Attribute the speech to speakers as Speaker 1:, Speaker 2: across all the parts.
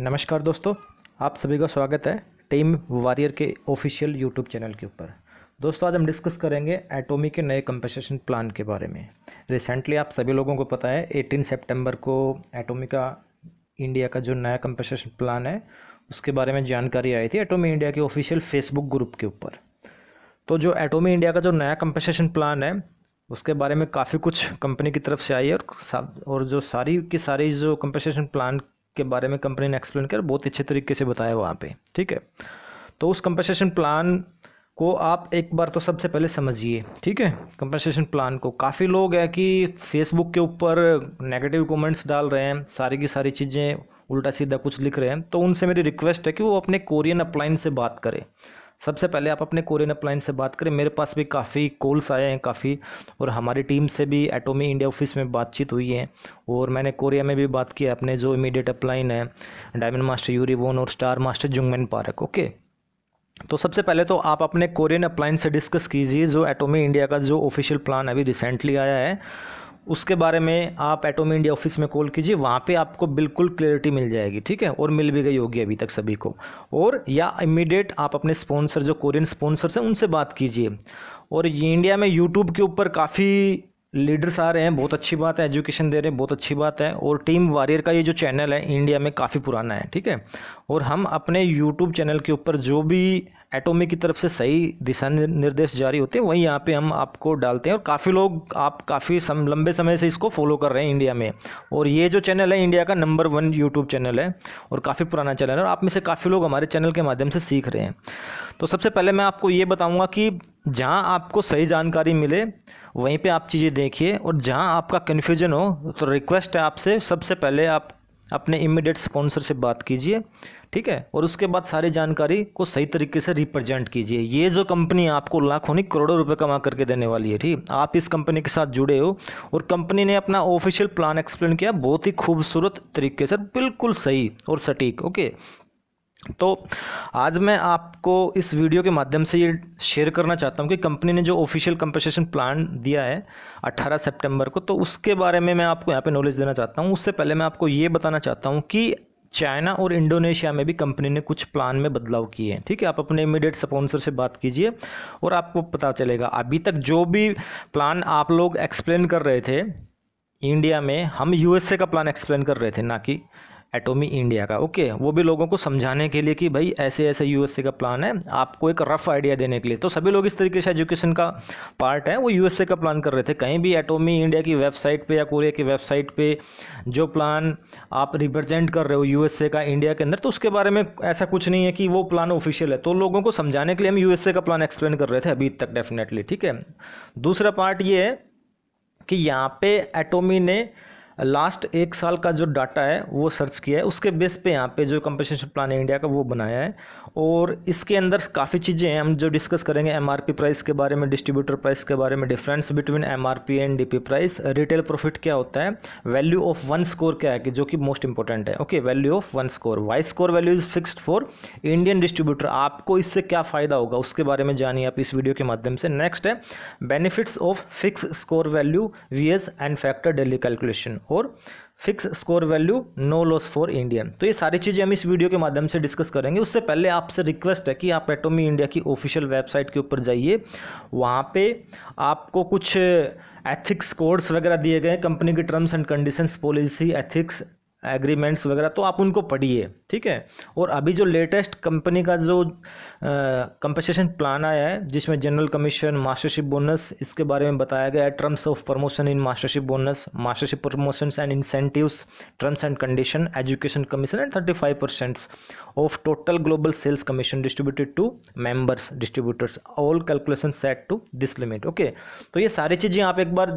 Speaker 1: नमस्कार दोस्तों आप सभी का स्वागत है टीम वॉरियर के ऑफिशियल यूट्यूब चैनल के ऊपर दोस्तों आज हम डिस्कस करेंगे एटोमी के नए कंपनसेशन प्लान के बारे में रिसेंटली आप सभी लोगों को पता है 18 सितंबर को एटोमी का इंडिया का जो नया कंपनसेशन प्लान है उसके बारे में जानकारी आई थी एटोमी इंडिया के ऑफिशियल फेसबुक ग्रुप के ऊपर तो जो एटोमी इंडिया का जो नया कंपनसेशन प्लान है उसके बारे में काफ़ी कुछ कंपनी की तरफ से आई है और और जो सारी की सारी जो कंपनसेशन प्लान के बारे में कंपनी ने एक्सप्लेन कर बहुत अच्छे तरीके से बताया वहाँ पे ठीक है तो उस कंपनसेशन प्लान को आप एक बार तो सबसे पहले समझिए ठीक है कंपनसेशन प्लान को काफ़ी लोग हैं कि फेसबुक के ऊपर नेगेटिव कमेंट्स डाल रहे हैं सारी की सारी चीज़ें उल्टा सीधा कुछ लिख रहे हैं तो उनसे मेरी रिक्वेस्ट है कि वो अपने कोरियन अप्लाइन से बात करें सबसे पहले आप अपने कोरियन अप्लाइंस से बात करें मेरे पास भी काफ़ी कॉल्स आए हैं काफ़ी और हमारी टीम से भी एटोमी इंडिया ऑफिस में बातचीत हुई है और मैंने कोरिया में भी बात की अपने जो इमीडिएट अप्लाइन है डायमंड मास्टर यूरिवोन और star master Jungman Park okay तो सबसे पहले तो आप अपने कोरियन अप्लाइन से डिस्कस कीजिए जो एटोमी इंडिया का जो ऑफिशियल प्लान अभी रिसेंटली आया है उसके बारे में आप एटोम इंडिया ऑफिस में कॉल कीजिए वहाँ पे आपको बिल्कुल क्लियरिटी मिल जाएगी ठीक है और मिल भी गई होगी अभी तक सभी को और या इमीडिएट आप अपने स्पॉन्सर जो कोरियन स्पॉन्सर्स हैं उनसे बात कीजिए और ये इंडिया में यूट्यूब के ऊपर काफ़ी लीडर्स आ रहे हैं बहुत अच्छी बात है एजुकेशन दे रहे हैं बहुत अच्छी बात है और टीम वारियर का ये जो चैनल है इंडिया में काफ़ी पुराना है ठीक है और हम अपने यूट्यूब चैनल के ऊपर जो भी एटोमी की तरफ से सही दिशा निर्देश जारी होते हैं वहीं यहाँ पे हम आपको डालते हैं और काफ़ी लोग आप काफ़ी सम, लंबे समय से इसको फॉलो कर रहे हैं इंडिया में और ये जो चैनल है इंडिया का नंबर वन यूट्यूब चैनल है और काफ़ी पुराना चैनल है और आप में से काफ़ी लोग हमारे चैनल के माध्यम से सीख रहे हैं तो सबसे पहले मैं आपको ये बताऊँगा कि जहाँ आपको सही जानकारी मिले वहीं पर आप चीज़ें देखिए और जहाँ आपका कन्फ्यूजन हो तो रिक्वेस्ट है आपसे सबसे पहले आप अपने इमीडिएट स्पॉन्सर से बात कीजिए ठीक है और उसके बाद सारी जानकारी को सही तरीके से रिप्रेजेंट कीजिए ये जो कंपनी आपको लाखों नहीं करोड़ों रुपए कमा करके देने वाली है ठीक आप इस कंपनी के साथ जुड़े हो और कंपनी ने अपना ऑफिशियल प्लान एक्सप्लेन किया बहुत ही खूबसूरत तरीके से बिल्कुल सही और सटीक ओके तो आज मैं आपको इस वीडियो के माध्यम से ये शेयर करना चाहता हूँ कि कंपनी ने जो ऑफिशियल कंपनसेशन प्लान दिया है 18 सितंबर को तो उसके बारे में मैं आपको यहाँ पे नॉलेज देना चाहता हूँ उससे पहले मैं आपको ये बताना चाहता हूँ कि चाइना और इंडोनेशिया में भी कंपनी ने कुछ प्लान में बदलाव किए हैं ठीक है आप अपने इमीडिएट स्पॉन्सर से बात कीजिए और आपको पता चलेगा अभी तक जो भी प्लान आप लोग एक्सप्लेन कर रहे थे इंडिया में हम यूएसए का प्लान एक्सप्लेन कर रहे थे ना कि एटोमी इंडिया का ओके वो भी लोगों को समझाने के लिए कि भाई ऐसे ऐसे यूएसए का प्लान है आपको एक रफ़ आइडिया देने के लिए तो सभी लोग इस तरीके से एजुकेशन का पार्ट है वो यूएसए का प्लान कर रहे थे कहीं भी एटोमी इंडिया की वेबसाइट पर या कोरिया की वेबसाइट पर जो प्लान आप रिप्रेजेंट कर रहे हो यूएसए का इंडिया के अंदर तो उसके बारे में ऐसा कुछ नहीं है कि वो प्लान ऑफिशियल है तो लोगों को समझाने के लिए हम यूएसए का प्लान एक्सप्लेन कर रहे थे अभी तक डेफिनेटली ठीक है दूसरा पार्ट ये है कि यहाँ पे एटोमी ने लास्ट एक साल का जो डाटा है वो सर्च किया है उसके बेस पे यहाँ पे जो कंपनसेशन प्लान है इंडिया का वो बनाया है और इसके अंदर काफ़ी चीज़ें हैं हम जो डिस्कस करेंगे एमआरपी प्राइस के बारे में डिस्ट्रीब्यूटर प्राइस के बारे में difference between MRP and DP price retail profit क्या होता है वैल्यू ऑफ वन स्कोर क्या है कि जो कि मोस्ट इंपॉर्टेंट है okay value of one score why score value is fixed for Indian distributor आपको इससे क्या फ़ायदा होगा उसके बारे में जानिए आप इस वीडियो के माध्यम से नेक्स्ट है benefits of fix score value V S and factor daily calculation और fix score value no loss for Indian तो ये सारी चीज़ें हम इस वीडियो के माध्यम से डिस्कस करेंगे उससे पहले आपसे रिक्वेस्ट है कि आप एटोमी इंडिया की ऑफिशियल वेबसाइट के ऊपर जाइए वहाँ पे आपको कुछ एथिक्स कोड्स वगैरह दिए गए कंपनी की terms and conditions policy ethics agreements वगैरह तो आप उनको पढ़िए ठीक है और अभी जो लेटेस्ट कंपनी का जो कंपनसेशन प्लान आया है जिसमें जनरल कमीशन मास्टरशिप बोनस इसके बारे में बताया गया है terms of promotion in mastership bonus mastership promotion and incentives terms and condition education commission and thirty five of total global sales commission distributed to members distributors all calculation set to this limit okay तो ये सारी चीज़ें आप एक बार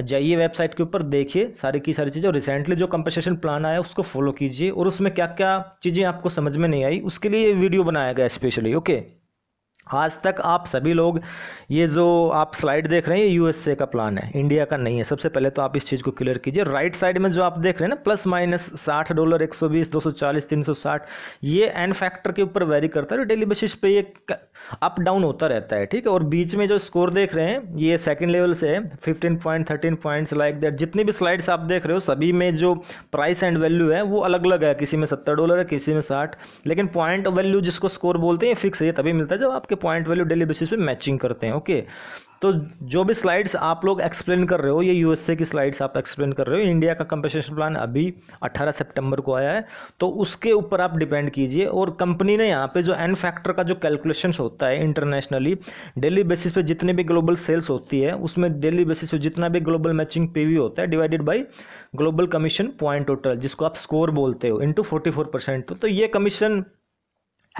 Speaker 1: जाइए website के ऊपर देखिए सारी की सारी चीज़ें और रिसेंटली जो कंपनसेशन प्लान आया उसको फॉलो कीजिए और उसमें क्या क्या चीज़ें आपको समझ में नहीं आई उसके लिए वीडियो बनाया गया स्पेशली ओके आज तक आप सभी लोग ये जो आप स्लाइड देख रहे हैं ये यूएसए का प्लान है इंडिया का नहीं है सबसे पहले तो आप इस चीज़ को क्लियर कीजिए राइट साइड में जो आप देख रहे हैं ना प्लस माइनस साठ डॉलर एक सौ बीस दो सौ चालीस तीन सौ साठ ये एन फैक्टर के ऊपर वेरी करता है डेली बेसिस पे ये अप डाउन होता रहता है ठीक है और बीच में जो स्कोर देख रहे हैं ये सेकेंड लेवल से है fifteen point thirteen points like that जितनी भी स्लाइड्स आप देख रहे हो सभी में जो प्राइस एंड वैल्यू है वो अलग अलग है किसी में सत्तर डॉलर है किसी में साठ लेकिन पॉइंट वैल्यू जिसको स्कोर बोलते हैं फिक्स है तभी मिलता है जब आप आपके पॉइंट वैल्यू डेली बेसिस पे मैचिंग करते हैं ओके तो जो भी स्लाइड्स आप लोग एक्सप्लेन कर रहे हो ये यूएसए की स्लाइड्स आप एक्सप्लेन कर रहे हो इंडिया का कंपनसेशन प्लान अभी 18 सितंबर को आया है तो उसके ऊपर आप डिपेंड कीजिए और कंपनी ने यहाँ पे जो एन फैक्टर का जो कैलकुलेशन होता है इंटरनेशनली डेली बेसिस पे जितने भी ग्लोबल सेल्स होती है उसमें डेली बेसिस पर जितना भी ग्लोबल मैचिंग पे होता है divided by global commission point total जिसको आप स्कोर बोलते हो इंटू फोर्टी तो ये कमीशन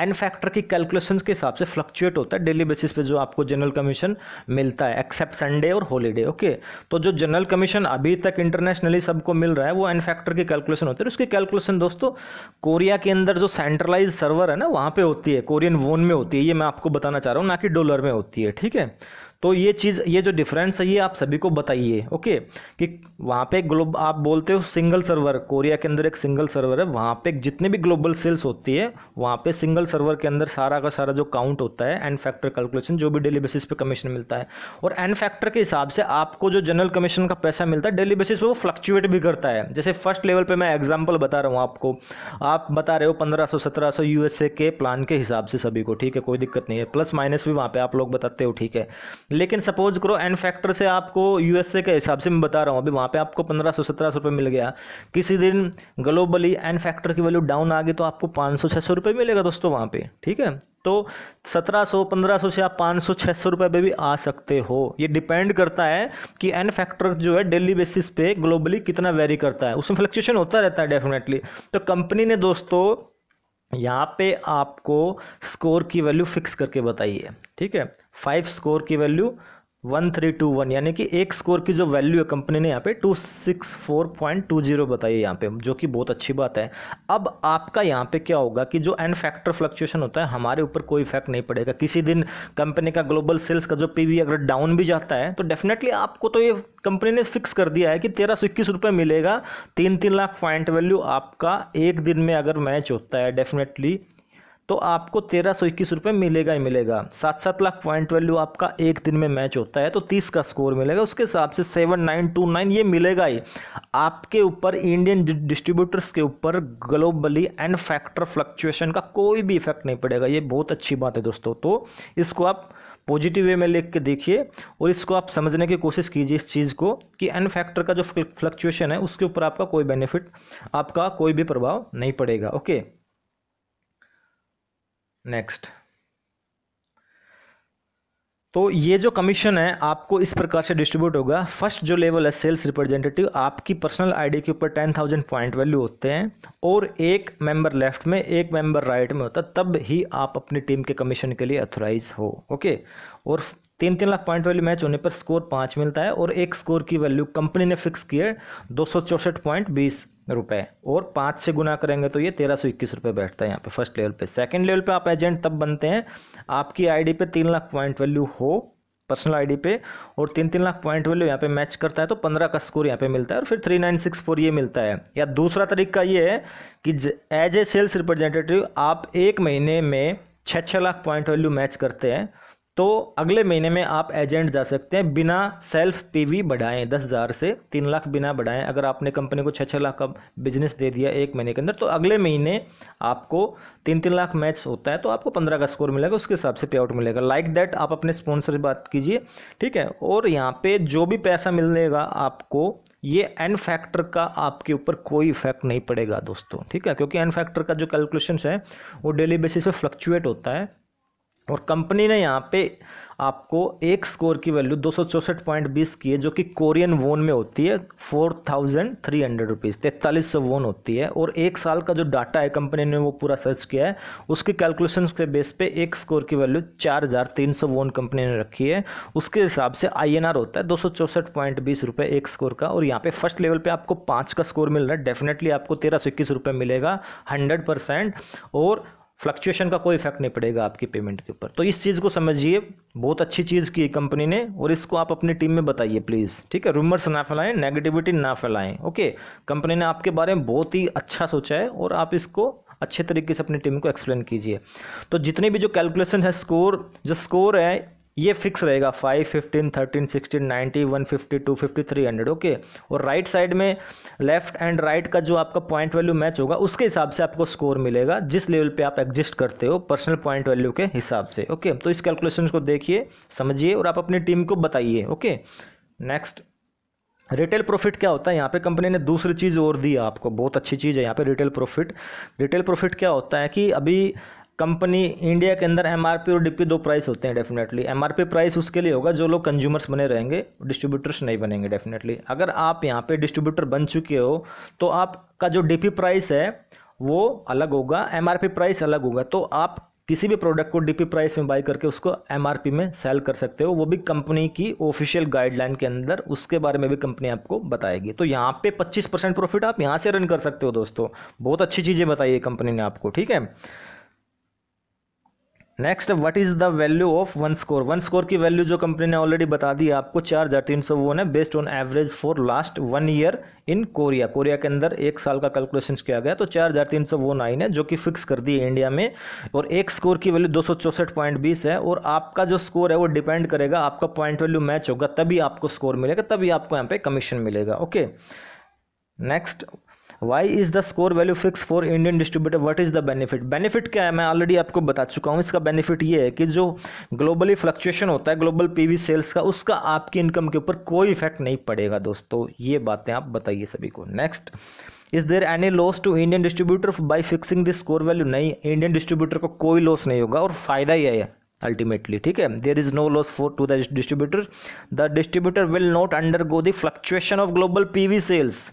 Speaker 1: एन फैक्टर की कैलकुलेशन के हिसाब से फ्लक्चुएट होता है डेली बेसिस पे जो आपको जनरल कमीशन मिलता है एक्सेप्ट संडे और हॉलीडे ओके तो जो जनरल कमीशन अभी तक इंटरनेशनली सबको मिल रहा है वो एन फैक्टर की कैलकुलेशन होती है उसकी कैलकुलेशन दोस्तों कोरिया के अंदर जो सेंट्रलाइज सर्वर है ना वहाँ पर होती है कोरियन वोन में होती है ये मैं आपको बताना चाह रहा हूँ ना कि डॉलर में होती है ठीक है तो ये चीज़ ये जो डिफरेंस है ये आप सभी को बताइए ओके कि वहाँ पे ग्लोब आप बोलते हो सिंगल सर्वर कोरिया के अंदर एक सिंगल सर्वर है वहाँ पे जितने भी ग्लोबल सेल्स होती है वहाँ पे सिंगल सर्वर के अंदर सारा का सारा जो काउंट होता है एंड फैक्टर कैलकुलेशन जो भी डेली बेसिस पे कमीशन मिलता है और एंड फैक्टर के हिसाब से आपको जो जनरल कमीशन का पैसा मिलता है डेली बेसिस पर वो फ्लक्चुएट भी करता है जैसे फर्स्ट लेवल पर मैं एग्जाम्पल बता रहा हूँ आपको आप बता रहे हो पंद्रह सौ सत्रह सौ यूएसए के प्लान के हिसाब से सभी को ठीक है कोई दिक्कत नहीं है प्लस माइनस भी वहाँ पर आप लोग बताते हो ठीक है लेकिन सपोज करो एन फैक्टर से आपको यूएसए के हिसाब से मैं बता रहा हूँ अभी वहाँ पे आपको पंद्रह सौ सत्रह सौ रुपये मिल गया किसी दिन ग्लोबली एन फैक्टर की वैल्यू डाउन आ गई तो आपको पाँच सौ छः सौ रुपये मिलेगा दोस्तों वहाँ पे ठीक है तो सत्रह सौ पंद्रह सौ से आप पाँच सौ छः सौ रुपये पर भी आ सकते हो ये डिपेंड करता है कि एन फैक्टर जो है डेली बेसिस पे ग्लोबली कितना वेरी करता है उसमें फ्लक्चुएशन होता रहता है डेफिनेटली तो कंपनी ने दोस्तों यहाँ पे आपको स्कोर की वैल्यू फिक्स करके बताइए ठीक है फाइव स्कोर की value one three two one यानी कि एक स्कोर की जो वैल्यू है कंपनी ने यहाँ पे two six four point two zero बताई है यहाँ पे जो कि बहुत अच्छी बात है अब आपका यहाँ पे क्या होगा कि जो एंड फैक्टर फ्लक्चुएशन होता है हमारे ऊपर कोई इफेक्ट नहीं पड़ेगा किसी दिन कंपनी का ग्लोबल सेल्स का जो पी अगर डाउन भी जाता है तो डेफिनेटली आपको तो ये कंपनी ने फिक्स कर दिया है कि तेरह सौ इक्कीस रुपये मिलेगा तीन तीन लाख पॉइंट वैल्यू आपका एक दिन में अगर मैच होता है डेफिनेटली तो आपको तेरह सौ इक्कीस रुपये मिलेगा ही मिलेगा सात सात लाख पॉइंट वैल्यू आपका एक दिन में मैच होता है तो तीस का स्कोर मिलेगा उसके हिसाब से सेवन नाइन टू नाइन ये मिलेगा ही आपके ऊपर इंडियन डिस्ट्रीब्यूटर्स के ऊपर ग्लोबली एंड फैक्टर फ्लक्चुएशन का कोई भी इफेक्ट नहीं पड़ेगा ये बहुत अच्छी बात है दोस्तों तो इसको आप पॉजिटिव वे में लिख के देखिए और इसको आप समझने की कोशिश कीजिए इस चीज़ को कि एन फैक्टर का जो फ्लक्चुएशन है उसके ऊपर आपका कोई बेनिफिट आपका कोई भी प्रभाव नहीं पड़ेगा ओके नेक्स्ट तो ये जो कमीशन है आपको इस प्रकार से डिस्ट्रीब्यूट होगा फर्स्ट जो लेवल है सेल्स रिप्रेजेंटेटिव आपकी पर्सनल आईडी के ऊपर टेन थाउजेंड पॉइंट वैल्यू होते हैं और एक मेंबर लेफ्ट में एक मेंबर राइट में होता तब ही आप अपनी टीम के कमीशन के लिए अथोराइज हो ओके और तीन तीन लाख पॉइंट वैल्यू मैच होने पर स्कोर पाँच मिलता है और एक स्कोर की वैल्यू कंपनी ने फिक्स की है दो सौ चौंसठ पॉइंट बीस रुपये और पाँच से गुना करेंगे तो ये तेरह सौ इक्कीस रुपये बैठता है यहाँ पे फर्स्ट लेवल पे सेकंड लेवल पे आप एजेंट तब बनते हैं आपकी आईडी पे तीन लाख पॉइंट वैल्यू हो पर्सनल आईडी पे और तीन तीन लाख पॉइंट वैल्यू यहाँ पे मैच करता है तो पंद्रह का स्कोर यहाँ पे मिलता है और फिर थ्री नाइन सिक्स फोर ये मिलता है या दूसरा तरीका ये है कि एज ए सेल्स रिप्रेजेंटेटिव आप एक महीने में छः छः लाख पॉइंट वैल्यू मैच करते हैं तो अगले महीने में आप एजेंट जा सकते हैं बिना सेल्फ पीवी बढ़ाएं दस हज़ार से तीन लाख बिना बढ़ाएं अगर आपने कंपनी को छः छः लाख का बिजनेस दे दिया एक महीने के अंदर तो अगले महीने आपको तीन तीन लाख मैच होता है तो आपको पंद्रह का स्कोर मिलेगा उसके हिसाब से पे आउट मिलेगा लाइक like दैट आप अपने स्पॉन्सर से बात कीजिए ठीक है और यहाँ पर जो भी पैसा मिलेगा आपको ये एन फैक्टर का आपके ऊपर कोई इफेक्ट नहीं पड़ेगा दोस्तों ठीक है क्योंकि एन फैक्टर का जो कैलकुलेशन है वो डेली बेसिस पे फ्लक्चुएट होता है और कंपनी ने यहाँ पे आपको एक स्कोर की वैल्यू दो सौ चौंसठ पॉइंट बीस की है जो कि कोरियन वोन में होती है four thousand three hundred rupees तैंतालीस सौ वोन होती है और एक साल का जो डाटा है कंपनी ने वो पूरा सर्च किया है उसकी कैलकुलेशन के बेस पे एक स्कोर की वैल्यू चार हज़ार तीन सौ वोन कंपनी ने रखी है उसके हिसाब से आई एन आर होता है दो सौ चौंसठ पॉइंट बीस रुपये एक स्कोर का और यहाँ पे फर्स्ट लेवल पर आपको पाँच का स्कोर मिल रहा है डेफिनेटली आपको तेरह सौ इक्कीस रुपये मिलेगा हंड्रेड परसेंट और फ्लक्चुएशन का कोई इफेक्ट नहीं पड़ेगा आपकी पेमेंट के ऊपर तो इस चीज़ को समझिए बहुत अच्छी चीज़ की कंपनी ने और इसको आप अपनी टीम में बताइए प्लीज़ ठीक है रूमर्स ना फैलाएं नेगेटिविटी ना फैलाएं ओके कंपनी ने आपके बारे में बहुत ही अच्छा सोचा है और आप इसको अच्छे तरीके से अपनी टीम को एक्सप्लेन कीजिए तो जितने भी जो कैलकुलेशन है स्कोर जो स्कोर है ये फिक्स रहेगा five fifteen thirteen sixteen ninety one fifty two fifty three hundred okay और राइट साइड में लेफ्ट एंड राइट का जो आपका पॉइंट वैल्यू मैच होगा उसके हिसाब से आपको स्कोर मिलेगा जिस लेवल पे आप एग्जिस्ट करते हो पर्सनल पॉइंट वैल्यू के हिसाब से ओके तो इस कैलकुलेशन को देखिए समझिए और आप अपनी टीम को बताइए ओके नेक्स्ट रिटेल प्रॉफिट क्या होता है यहाँ पे कंपनी ने दूसरी चीज़ और दी आपको बहुत अच्छी चीज़ है यहाँ पे रिटेल प्रॉफिट रिटेल प्रॉफिट क्या होता है कि अभी कंपनी इंडिया के अंदर एमआरपी और डीपी दो प्राइस होते हैं डेफिनेटली एमआरपी प्राइस उसके लिए होगा जो लोग कंज्यूमर्स बने रहेंगे डिस्ट्रीब्यूटर्स नहीं बनेंगे डेफिनेटली अगर आप यहाँ पे डिस्ट्रीब्यूटर बन चुके हो तो आपका जो डीपी प्राइस है वो अलग होगा एमआरपी प्राइस अलग होगा तो आप किसी भी प्रोडक्ट को डीपी प्राइस में बाई करके उसको एमआरपी में सेल कर सकते हो वो भी कंपनी की ऑफिशियल गाइडलाइन के अंदर उसके बारे में भी कंपनी आपको बताएगी तो यहाँ पे 25 परसेंट प्रॉफिट आप यहाँ से रन कर सकते हो दोस्तों बहुत अच्छी चीज़ें बताई है कंपनी ने आपको ठीक है next what is the value of one score one score की वैल्यू जो कंपनी ने ऑलरेडी बता दी आपको चार हज़ार तीन सौ वो है based on average for last one year in Korea Korea के अंदर एक साल का कैलकुलेशन किया गया तो चार हज़ार तीन सौ वो नाइन है जो कि फिक्स कर दी है इंडिया में और एक स्कोर की वैल्यू दो सौ चौंसठ पॉइंट बीस है और आपका जो स्कोर है वो डिपेंड करेगा आपका पॉइंट वैल्यू मैच होगा तभी आपको स्कोर मिलेगा तभी आपको यहाँ पे कमीशन मिलेगा okay next why is the score value fix for Indian distributor what is the benefit benefit क्या है मैं ऑलरेडी आपको बता चुका हूँ इसका बेनिफिट ये है कि जो ग्लोबली फ्लक्चुएशन होता है ग्लोबल पीवी सेल्स का उसका आपकी इनकम के ऊपर कोई इफेक्ट नहीं पड़ेगा दोस्तों ये बातें आप बताइए सभी को next is there any loss to Indian distributor by fixing this score value नहीं इंडियन डिस्ट्रीब्यूटर को कोई लॉस नहीं होगा और फायदा ही है अल्टीमेटली ठीक है there is no loss for to the distributor the distributor will not undergo the fluctuation of global P V sales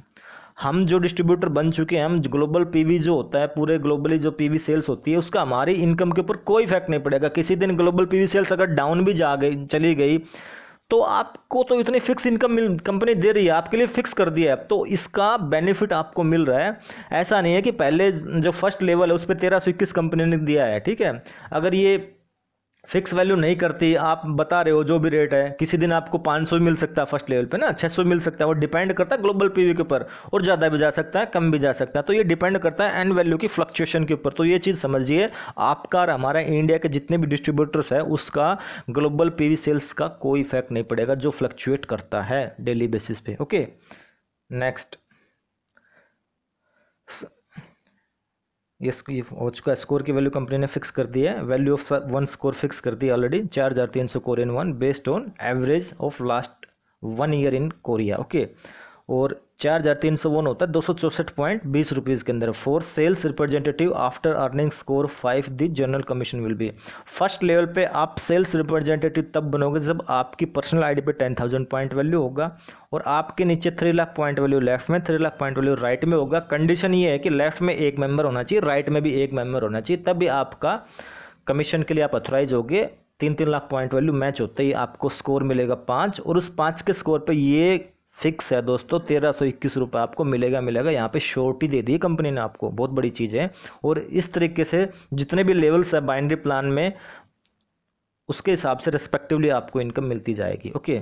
Speaker 1: हम जो डिस्ट्रीब्यूटर बन चुके हैं हम ग्लोबल पीवी जो होता है पूरे ग्लोबली जो पीवी सेल्स होती है उसका हमारी इनकम के ऊपर कोई इफेक्ट नहीं पड़ेगा किसी दिन ग्लोबल पीवी सेल्स अगर डाउन भी जा गई चली गई तो आपको तो इतनी फिक्स इनकम मिल कंपनी दे रही है आपके लिए फिक्स कर दिया है तो इसका बेनिफिट आपको मिल रहा है ऐसा नहीं है कि पहले जो फर्स्ट लेवल है उस पर तेरह सौ इक्कीस कंपनी ने दिया है ठीक है अगर ये फिक्स वैल्यू नहीं करती आप बता रहे हो जो भी रेट है किसी दिन आपको 500 भी मिल सकता है फर्स्ट लेवल पे ना 600 मिल सकता है वो डिपेंड करता है ग्लोबल पीवी के ऊपर और ज़्यादा भी जा सकता है कम भी जा सकता है तो ये डिपेंड करता है एंड वैल्यू की फ्लक्चुएशन के ऊपर तो ये चीज़ समझिए आपका और हमारा इंडिया के जितने भी डिस्ट्रीब्यूटर्स है उसका ग्लोबल पी सेल्स का कोई इफेक्ट नहीं पड़ेगा जो फ्लक्चुएट करता है डेली बेसिस पे ओके नेक्स्ट ये चुका है स्कोर की वैल्यू कंपनी ने फिक्स कर दी है value of one score fix कर दी ऑलरेडी चार हज़ार तीन सौ Korean won based on average of last one year in Korea okay और चार हज़ार तीन सौ वन होता है दो सौ चौसठ पॉइंट बीस रुपीज़ के अंदर four sales representative after earning score five the general commission will be first level पे आप सेल्स रिप्रेजेंटेटिव तब बनोगे जब आपकी पर्सनल आईडी पे टेन थाउजेंड पॉइंट वैल्यू होगा और आपके नीचे three lakh point value left में three lakh point value right में होगा कंडीशन ये है कि लेफ्ट में एक मेंबर होना चाहिए राइट में भी एक मेंबर होना चाहिए तब भी आपका कमीशन के लिए आप अथोराइज गए तीन तीन लाख पॉइंट वैल्यू मैच होते ही आपको स्कोर मिलेगा पाँच और उस पाँच के स्कोर पर ये फिक्स है दोस्तों तेरह सौ इक्कीस रुपये आपको मिलेगा मिलेगा यहाँ पे शोर्टी दे दी कंपनी ने आपको बहुत बड़ी चीज़ है और इस तरीके से जितने भी लेवल्स है बाइंड्री प्लान में उसके हिसाब से रिस्पेक्टिवली आपको इनकम मिलती जाएगी ओके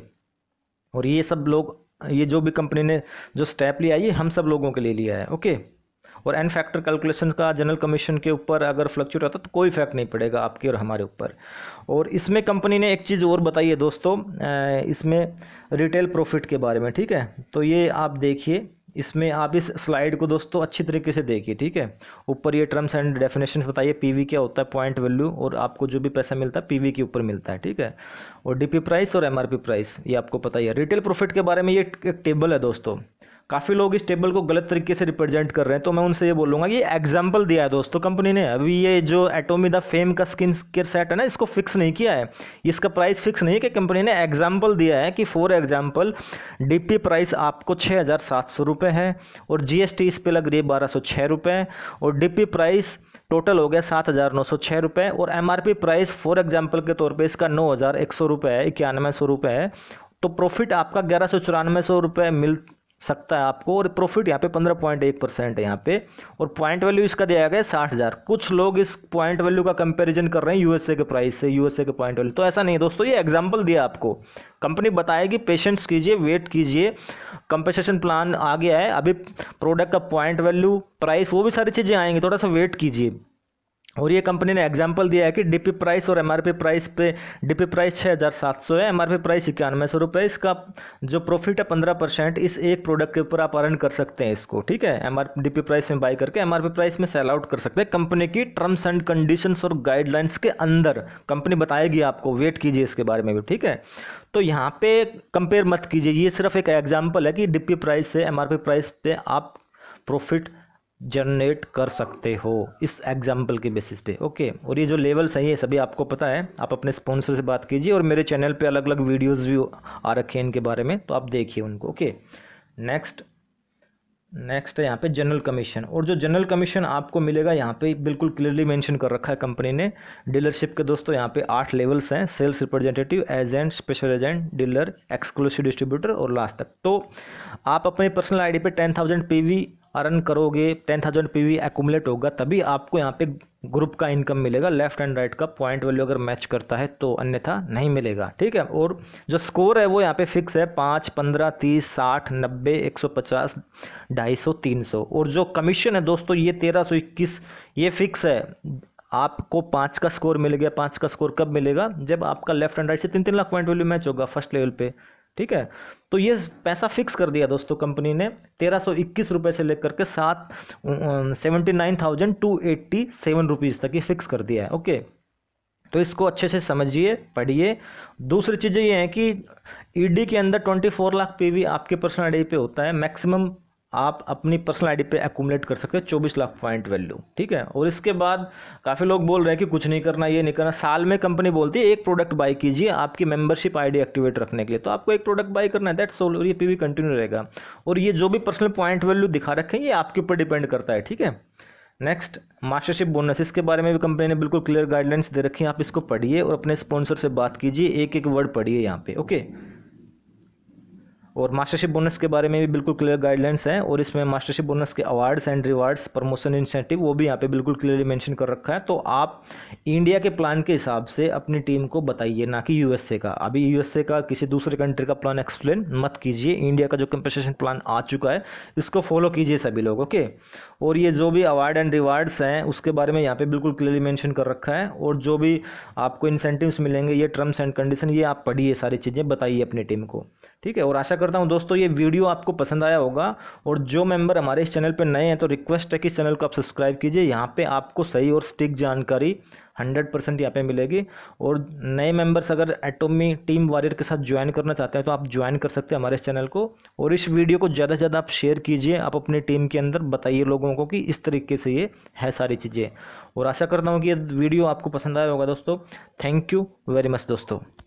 Speaker 1: और ये सब लोग ये जो भी कंपनी ने जो स्टेप लिया ये हम सब लोगों के लिए लिया है ओके और एन फैक्टर कैलकुलेशन का जनरल कमीशन के ऊपर अगर फ्लक्चुएट होता तो कोई इफेक्ट नहीं पड़ेगा आपके और हमारे ऊपर और इसमें कंपनी ने एक चीज़ और बताई है दोस्तों इसमें रिटेल प्रॉफिट के बारे में ठीक है तो ये आप देखिए इसमें आप इस स्लाइड को दोस्तों अच्छी तरीके से देखिए ठीक है ऊपर ये टर्म्स एंड डेफिनेशन बताइए पीवी क्या होता है पॉइंट वैल्यू और आपको जो भी पैसा मिलता है पीवी के ऊपर मिलता है ठीक है और डीपी प्राइस और एमआरपी प्राइस ये आपको पता ही है रिटेल प्रॉफिट के बारे में ये एक टेबल है दोस्तों काफ़ी लोग इस टेबल को गलत तरीके से रिप्रेजेंट कर रहे हैं तो मैं उनसे ये बोलूँगा ये एग्जाम्पल दिया है दोस्तों कंपनी ने अभी ये जो एटोमी द फेम का स्किन केयर सेट है ना इसको फिक्स नहीं किया है इसका प्राइस फिक्स नहीं है कि कंपनी ने एग्जाम्पल दिया है कि फॉर एग्जाम्पल डी प्राइस आपको छः हज़ार सात सौ रुपये है और जी एस टी इस पर लग रही है बारह सौ छः रुपये और डी प्राइस टोटल हो गया सात हज़ार नौ सौ छः रुपये और M R P price for example के तौर पे इसका नौ हज़ार एक सौ रुपये है इक्यानवे सौ रुपये है तो प्रॉफिट आपका ग्यारह सौ चौरानवे सौ रुपये मिल सकता है आपको और प्रॉफिट यहाँ पे पंद्रह पॉइंट एक परसेंट है यहाँ पे और पॉइंट वैल्यू इसका दिया गया है साठ हज़ार कुछ लोग इस पॉइंट वैल्यू का कंपैरिजन कर रहे हैं यूएसए के प्राइस से यूएसए के पॉइंट वैल्यू तो ऐसा नहीं है दोस्तों ये एग्जांपल दिया आपको कंपनी बताएगी पेशेंस कीजिए वेट कीजिए कंपनसेशन प्लान आ गया है अभी प्रोडक्ट का पॉइंट वैल्यू प्राइस वो भी सारी चीज़ें आएंगी थोड़ा सा वेट कीजिए और ये कंपनी ने एग्जांपल दिया है कि डीपी प्राइस और एमआरपी प्राइस पे डीपी प्राइस छः हज़ार सात सौ है एमआरपी प्राइस इक्यानवे सौ रुपये इसका जो प्रॉफिट है पंद्रह परसेंट इस एक प्रोडक्ट के ऊपर आप अर्न कर सकते हैं इसको ठीक है एम आर डी प्राइस में बाई करके एम प्राइस में सेल आउट कर सकते हैं कंपनी की टर्म्स एंड कंडीशंस और गाइडलाइंस के अंदर कंपनी बताएगी आपको वेट कीजिए इसके बारे में भी ठीक है तो यहाँ पर कंपेयर मत कीजिए ये सिर्फ एक एग्जाम्पल है कि डीपी प्राइस से एम प्राइस पर आप प्रॉफिट जनरेट कर सकते हो इस एग्जाम्पल के बेसिस पे ओके और ये जो लेवल्स हैं ये सभी आपको पता है आप अपने स्पॉन्सर से बात कीजिए और मेरे चैनल पे अलग अलग वीडियोस भी आ रखे हैं इनके बारे में तो आप देखिए उनको ओके नेक्स्ट नेक्स्ट है यहाँ पे जनरल कमीशन और जो जनरल कमीशन आपको मिलेगा यहाँ पे बिल्कुल क्लियरली मेंशन कर रखा है कंपनी ने डीलरशिप के दोस्तों यहाँ पे आठ लेवल्स हैं sales representative agent special agent dealer exclusive distributor और लास्ट तक तो आप अपने पर्सनल आईडी पे टेन थाउजेंड पी अर्न करोगे ten thousand P V accumulate होगा तभी आपको यहाँ पे ग्रुप का इनकम मिलेगा लेफ्ट एंड राइट का पॉइंट वैल्यू अगर मैच करता है तो अन्यथा नहीं मिलेगा ठीक है और जो स्कोर है वो यहाँ पे फिक्स है पाँच पंद्रह तीस साठ नब्बे एक सौ पचास ढाई सौ तीन सौ और जो कमीशन है दोस्तों ये तेरह सौ इक्कीस ये फिक्स है आपको पाँच का स्कोर मिल गया पाँच का स्कोर कब मिलेगा जब आपका लेफ्ट एंड राइट से तीन तीन लाख पॉइंट वैल्यू मैच होगा फर्स्ट लेवल पे ठीक है तो ये पैसा फिक्स कर दिया दोस्तों कंपनी ने तेरह सौ इक्कीस रुपये से लेकर के सात seventy nine thousand two eighty seven rupees तक ये फिक्स कर दिया है ओके तो इसको अच्छे से समझिए पढ़िए दूसरी चीज़ें ये हैं कि ईडी e के अंदर ट्वेंटी फोर लाख पीवी आपके पर्सनल आईडी पे होता है मैक्सिमम आप अपनी पर्सनल आईडी पे एकूमलेट कर सकते हैं चौबीस लाख पॉइंट वैल्यू ठीक है और इसके बाद काफ़ी लोग बोल रहे हैं कि कुछ नहीं करना ये नहीं करना साल में कंपनी बोलती है एक प्रोडक्ट बाई कीजिए आपकी मेंबरशिप आईडी एक्टिवेट रखने के लिए तो आपको एक प्रोडक्ट बाई करना है दैट्स ऑल और ये पी कंटिन्यू रहेगा और ये जो भी पर्सनल पॉइंट वैल्यू दिखा रखें ये आपके ऊपर डिपेंड करता है ठीक है नेक्स्ट मास्टरशिप बोनस इसके बारे में भी कंपनी ने बिल्कुल क्लियर गाइडलाइंस दे रखी है आप इसको पढ़िए और अपने स्पॉन्सर से बात कीजिए एक एक वर्ड पढ़िए यहाँ पे ओके okay? और मास्टरशिप बोनस के बारे में भी बिल्कुल क्लियर गाइडलाइंस हैं और इसमें मास्टरशिप बोनस के awards and rewards promotion incentive वो भी यहाँ पे बिल्कुल क्लियरली मेंशन कर रखा है तो आप इंडिया के प्लान के हिसाब से अपनी टीम को बताइए ना कि यूएसए का अभी यूएसए का किसी दूसरे कंट्री का प्लान एक्सप्लेन मत कीजिए इंडिया का जो कंपनसेशन प्लान आ चुका है इसको फॉलो कीजिए सभी लोग ओके और ये जो भी अवार्ड एंड रिवार्ड्स हैं उसके बारे में यहाँ पर बिल्कुल क्लियरली मैंशन कर रखा है और जो भी आपको इंसेंटिव्स मिलेंगे ये टर्म्स एंड कंडीशन ये आप पढ़िए सारी चीज़ें बताइए अपनी टीम को ठीक है और आशा कर करता हूँ दोस्तों ये वीडियो आपको पसंद आया होगा और जो मेंबर हमारे इस चैनल पर नए हैं तो रिक्वेस्ट है कि इस चैनल को आप सब्सक्राइब कीजिए यहाँ पे आपको सही और स्टिक जानकारी हंड्रेड परसेंट यहाँ पर मिलेगी और नए मेंबर्स अगर एटोमी टीम वॉरियर के साथ ज्वाइन करना चाहते हैं तो आप ज्वाइन कर सकते हैं हमारे इस चैनल को और इस वीडियो को ज़्यादा से ज़्यादा आप शेयर कीजिए आप अपनी टीम के अंदर बताइए लोगों को कि इस तरीके से ये है सारी चीज़ें और आशा करता हूँ कि ये वीडियो आपको पसंद आया होगा दोस्तों थैंक यू वेरी मच दोस्तों